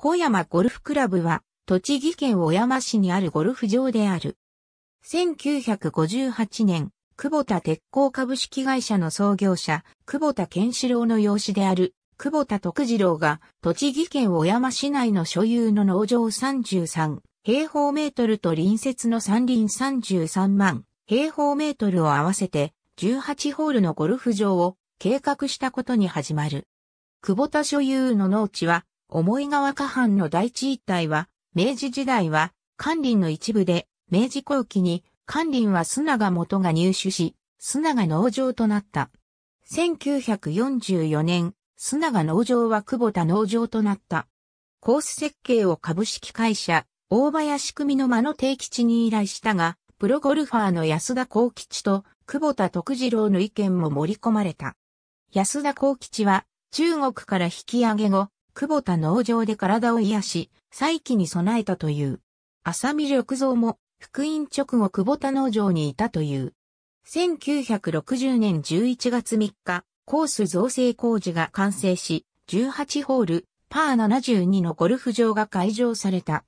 小山ゴルフクラブは、栃木県小山市にあるゴルフ場である。1958年、久保田鉄鋼株式会社の創業者、久保田健志郎の養子である、久保田徳次郎が、栃木県小山市内の所有の農場33平方メートルと隣接の山林33万平方メートルを合わせて、18ホールのゴルフ場を計画したことに始まる。久保田所有の農地は、思い川下藩の第一一帯は、明治時代は、関林の一部で、明治後期に、関林は砂が元が入手し、砂が農場となった。1944年、砂が農場は久保田農場となった。コース設計を株式会社、大林組の間の定吉に依頼したが、プロゴルファーの安田幸吉と久保田徳次郎の意見も盛り込まれた。安田幸吉は中国から引き上げ後、久保田農場で体を癒し、再起に備えたという。浅見緑蔵も、福音直後久保田農場にいたという。1960年11月3日、コース造成工事が完成し、18ホール、パー72のゴルフ場が開場された。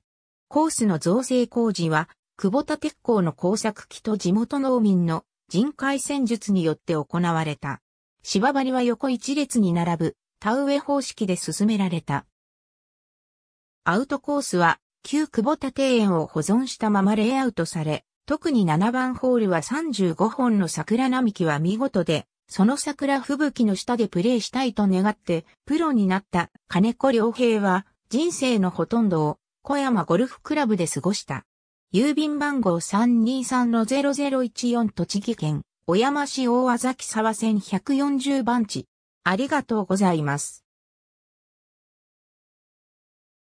コースの造成工事は、久保田鉄工の工作機と地元農民の人海戦術によって行われた。芝張りは横一列に並ぶ田植え方式で進められた。アウトコースは旧久保田庭園を保存したままレイアウトされ、特に7番ホールは35本の桜並木は見事で、その桜吹雪の下でプレーしたいと願って、プロになった金子良平は、人生のほとんどを小山ゴルフクラブで過ごした。郵便番号323-0014栃木県小山市大和崎沢線140番地ありがとうございます。